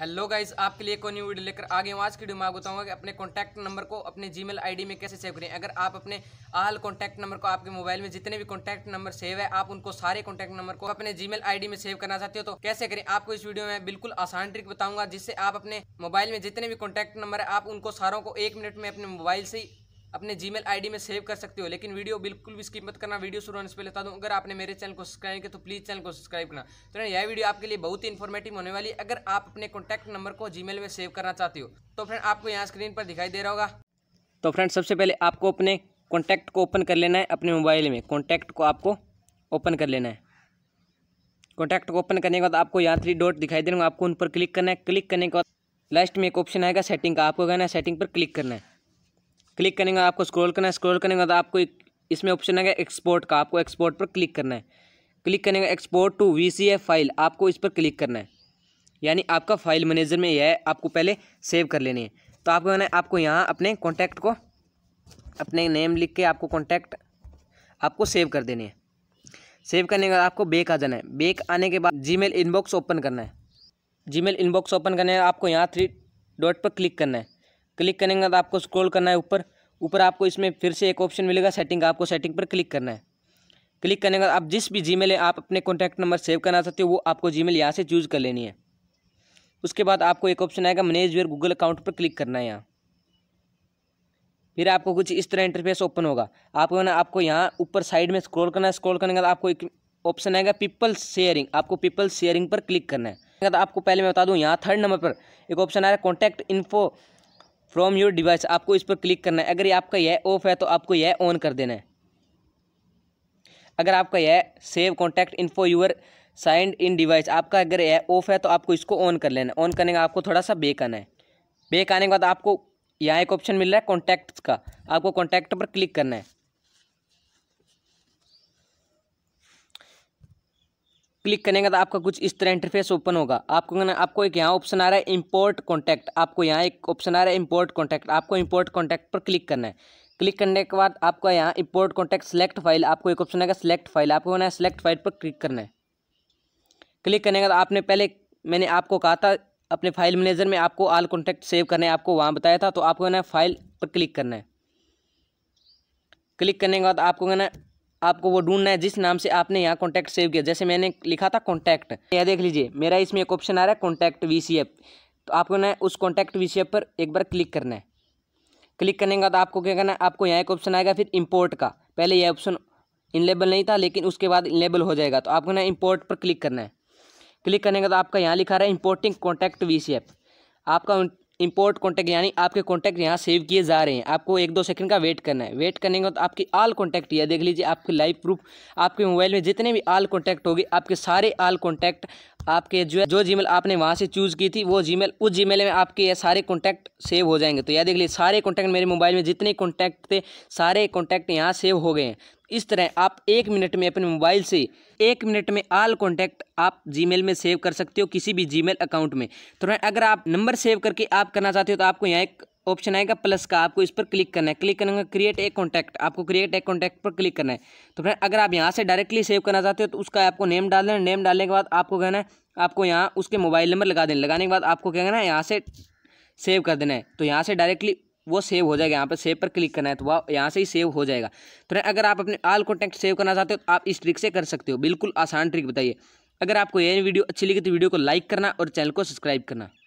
hello guys आपके लिए कोई न्यू वीडियो लेकर आगे आज की वीडियो में आपको कि अपने कॉन्टैक्ट नंबर को अपने जीमेल आईडी में कैसे सेव करें अगर आप अपने आल कॉन्टैक्ट नंबर को आपके मोबाइल में जितने भी कॉन्टैक्ट नंबर सेव है आप उनको सारे कॉन्टैक्ट नंबर को अपने जीमेल आईडी में सेव करना चाहते हो तो कैसे करें आपको इस वीडियो में बिल्कुल आसान ट्रिक बताऊंगा जिससे आप अपने मोबाइल में जितने भी कॉन्टैक्ट नंबर है आप उनको सारों को एक मिनट में अपने मोबाइल से अपने जी मेल में सेव कर सकते हो लेकिन वीडियो बिल्कुल भी स्किप मत करना वीडियो शुरू होने से पहले बता दूँ अगर आपने मेरे चैनल को सब्सक्राइब किया तो प्लीज़ चैनल को सब्सक्राइब करना तो यह वीडियो आपके लिए बहुत ही इन्फॉर्मेटिव होने वाली है अगर आप अपने कॉन्टैक्ट नंबर को मेल में सेव करना चाहते हो तो फ्रेंड आपको यहाँ स्क्रीन पर दिखाई दे रहा होगा तो फ्रेंड सबसे पहले आपको अपने कॉन्टैक्ट को ओपन कर लेना है अपने मोबाइल में कॉन्टैक्ट को आपको ओपन कर लेना है कॉन्टैक्ट को ओपन करने के बाद आपको यहाँ थ्री डॉट दिखाई दे रहा आपको उन पर क्लिक करना है क्लिक करने के बाद लास्ट में एक ऑप्शन आएगा सेटिंग का आपको कहना है सेटिंग पर क्लिक करना है क्लिक करेंगे आपको स्क्रॉल करना है स्क्रॉल करेंगे तो आपको इसमें ऑप्शन आएगा एक्सपोर्ट का आपको एक्सपोर्ट पर क्लिक करना है क्लिक करेंगे एक्सपोर्ट टू वी फाइल आपको इस पर क्लिक करना है यानी आपका फाइल मैनेजर में यह है आपको पहले सेव कर लेनी है तो आपको मैंने आपको यहाँ अपने कॉन्टैक्ट को अपने नेम लिख के आपको कॉन्टैक्ट आपको सेव कर देनी है सेव करने के बाद आपको बेक आ जाना है बेक आने के बाद जीमेल इनबॉक्स ओपन करना है जीमेल इनबॉक्स ओपन करने आपको यहाँ थ्री डॉट पर क्लिक करना है क्लिक करेंगे तो आपको स्क्रॉल करना है ऊपर ऊपर आपको इसमें फिर से एक ऑप्शन मिलेगा सेटिंग का आपको सेटिंग पर क्लिक करना है क्लिक करने का आप जिस भी जीमेल है आप अपने कॉन्टैक्ट नंबर सेव करना चाहते हो वो आपको जीमेल यहाँ से चूज़ कर लेनी है उसके बाद आपको एक ऑप्शन आएगा मैनेज योर गूगल अकाउंट पर क्लिक करना है यहाँ फिर आपको कुछ इस तरह इंटरफेस ओपन होगा आपको ना आपको यहाँ ऊपर साइड में स्क्रॉल करना है स्क्रॉल करने के बाद आपको एक ऑप्शन आएगा पीपल शेयरिंग आपको पीपल शेयरिंग पर क्लिक करना है आपको पहले मैं बता दूँ यहाँ थर्ड नंबर पर एक ऑप्शन आ रहा है contact info from your device आपको इस पर क्लिक करना है अगर ये आपका यह ऑफ है तो आपको यह ऑन कर देना है अगर आपका यह save contact in for your signed in device आपका अगर यह ऑफ है तो आपको इसको ऑन कर लेना है ऑन करने का आपको थोड़ा सा बेक आना है बेक आने के बाद आपको यहाँ एक ऑप्शन मिल रहा है कॉन्टैक्ट का आपको कॉन्टैक्ट पर क्लिक करना है क्लिक करेंगे तो आपका कुछ इस तरह इंटरफेस ओपन होगा आपको ना आपको एक यहाँ ऑप्शन आ रहा है इंपोर्ट कॉन्टैक्ट आपको यहाँ एक ऑप्शन आ रहा है इम्पोर्ट कॉन्टैक्ट आपको इम्पोर्ट कॉन्टैक्ट पर क्लिक करना है क्लिक करने के बाद आपका यहाँ इम्पोर्ट कॉन्टैक्ट सेलेक्ट फाइल आपको एक ऑप्शन आएगा सेलेक्ट फाइल आपको होना है सेलेक्ट फाइल पर क्लिक करना है क्लिक करने का आपने पहले मैंने आपको कहा था अपने फाइल मैनेजर में आपको आल कॉन्टैक्ट सेव करने आपको वहाँ बताया था तो आपको ना फाइल पर क्लिक करना है क्लिक करने के बाद आपको कहना आपको वो ढूंढना है जिस नाम से आपने यहाँ कॉन्टैक्ट सेव किया जैसे मैंने लिखा था कॉन्टैक्ट यह देख लीजिए मेरा इसमें एक ऑप्शन आ रहा है कॉन्टैक्ट वी तो आपको ना उस कॉन्टैक्ट वी पर एक बार क्लिक करना है क्लिक करने के बाद आपको क्या करना है आपको यहाँ एक ऑप्शन आएगा फिर इम्पोर्ट का पहले यह ऑप्शन इनलेबल नहीं था लेकिन उसके बाद इनलेबल हो जाएगा तो आपको ना इम्पोर्ट पर क्लिक करना है क्लिक करने का तो आपका यहाँ लिखा रहा है इम्पोर्टिंग कॉन्टैक्ट वी आपका इंपोर्ट कॉन्टैक्ट यानी आपके कॉन्टैक्ट यहाँ सेव किए जा रहे हैं आपको एक दो सेकंड का वेट करना है वेट करने का तो आपकी आल कॉन्टैक्ट यह देख लीजिए आपके लाइव प्रूफ आपके मोबाइल में जितने भी आल कॉन्टैक्ट होगी आपके सारे आल कॉन्टैक्ट आपके जो जो जी आपने वहाँ से चूज़ की थी वो जी उस जी में आपके ये सारे कॉन्टैक्ट सेव हो जाएंगे तो यह देख लीजिए सारे कॉन्टैक्ट मेरे मोबाइल में जितने कॉन्टैक्ट थे सारे कॉन्टैक्ट यहाँ सेव हो गए हैं इस तरह आप एक मिनट में अपने मोबाइल से एक मिनट में आल कॉन्टैक्ट आप जी में सेव कर सकते हो किसी भी जी अकाउंट में तो अगर आप नंबर सेव करके आप करना चाहते हो तो आपको यहाँ एक ऑप्शन आएगा प्लस का आपको इस पर क्लिक करना है क्लिक का क्रिएट ए कॉन्टैक्ट आपको क्रिएट ए कॉन्टैक्ट पर क्लिक करना है तो फ्रेंड अगर आप यहाँ से डायरेक्टली सेव करना चाहते हो तो उसका आपको नेम डाल देना नेम डालने के बाद आपको कहना है आपको यहाँ उसके मोबाइल नंबर लगा देना लगाने के बाद आपको क्या करना है यहाँ से सेव कर देना है तो यहाँ से डायरेक्टली वो सेव हो जाएगा यहाँ पर सेव पर क्लिक करना है तो वह यहाँ से ही सेव हो जाएगा तो अगर आप अपने आल कॉन्टैक्ट सेव करना चाहते हो तो आप इस ट्रिक से कर सकते हो बिल्कुल आसान ट्रिक बताइए अगर आपको ये वीडियो अच्छी लगी तो वीडियो को लाइक करना और चैनल को सब्सक्राइब करना